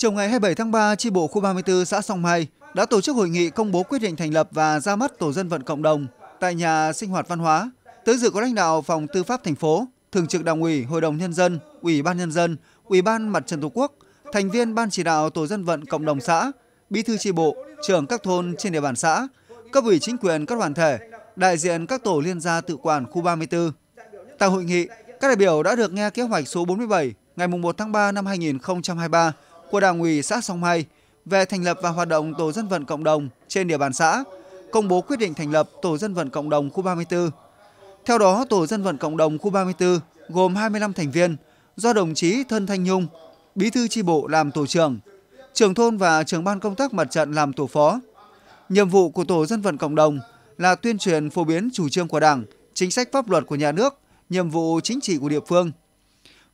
Chiều ngày 27 tháng 3, tri bộ khu 34 xã Song Mai đã tổ chức hội nghị công bố quyết định thành lập và ra mắt tổ dân vận cộng đồng tại nhà sinh hoạt văn hóa. Tới dự có lãnh đạo phòng tư pháp thành phố, thường trực đảng ủy, hội đồng nhân dân, ủy ban nhân dân, ủy ban mặt trận tổ quốc, thành viên ban chỉ đạo tổ dân vận cộng đồng xã, bí thư tri bộ, trưởng các thôn trên địa bàn xã, cấp ủy chính quyền các đoàn thể, đại diện các tổ liên gia tự quản khu 34. Tại hội nghị, các đại biểu đã được nghe kế hoạch số 47 ngày 1 tháng 3 năm 2023 của Đảng ủy xã Song Mai về thành lập và hoạt động tổ dân vận cộng đồng trên địa bàn xã, công bố quyết định thành lập tổ dân vận cộng đồng khu 34. Theo đó, tổ dân vận cộng đồng khu 34 gồm 25 thành viên do đồng chí Thân Thanh Nhung, bí thư tri bộ làm tổ trưởng, trưởng thôn và trưởng ban công tác mặt trận làm tổ phó. Nhiệm vụ của tổ dân vận cộng đồng là tuyên truyền phổ biến chủ trương của Đảng, chính sách pháp luật của nhà nước, nhiệm vụ chính trị của địa phương.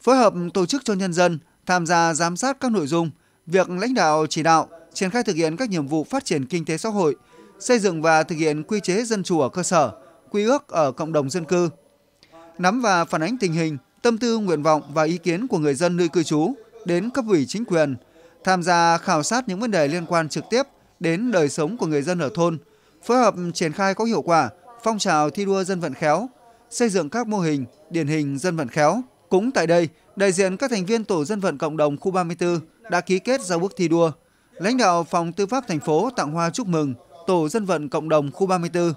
Phối hợp tổ chức cho nhân dân tham gia giám sát các nội dung, việc lãnh đạo chỉ đạo, triển khai thực hiện các nhiệm vụ phát triển kinh tế xã hội, xây dựng và thực hiện quy chế dân chủ ở cơ sở, quy ước ở cộng đồng dân cư. Nắm và phản ánh tình hình, tâm tư, nguyện vọng và ý kiến của người dân nơi cư trú đến cấp ủy chính quyền, tham gia khảo sát những vấn đề liên quan trực tiếp đến đời sống của người dân ở thôn, phối hợp triển khai có hiệu quả phong trào thi đua dân vận khéo, xây dựng các mô hình điển hình dân vận khéo. Cũng tại đây, đại diện các thành viên tổ dân vận cộng đồng khu 34 đã ký kết giao ước thi đua. Lãnh đạo phòng tư pháp thành phố tặng hoa chúc mừng tổ dân vận cộng đồng khu 34